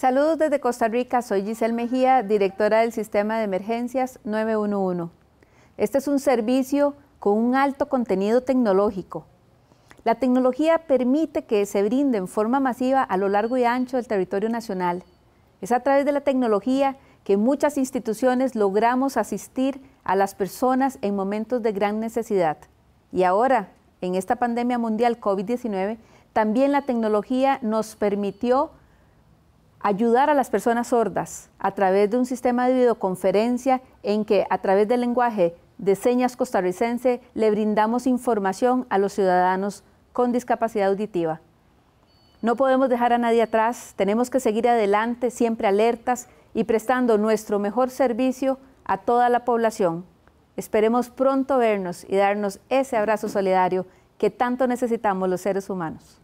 Saludos desde Costa Rica, soy Giselle Mejía, directora del Sistema de Emergencias 911. Este es un servicio con un alto contenido tecnológico. La tecnología permite que se brinde en forma masiva a lo largo y ancho del territorio nacional. Es a través de la tecnología que muchas instituciones logramos asistir a las personas en momentos de gran necesidad. Y ahora, en esta pandemia mundial COVID-19, también la tecnología nos permitió ayudar a las personas sordas a través de un sistema de videoconferencia en que a través del lenguaje de señas costarricense le brindamos información a los ciudadanos con discapacidad auditiva. No podemos dejar a nadie atrás, tenemos que seguir adelante, siempre alertas y prestando nuestro mejor servicio a toda la población. Esperemos pronto vernos y darnos ese abrazo solidario que tanto necesitamos los seres humanos.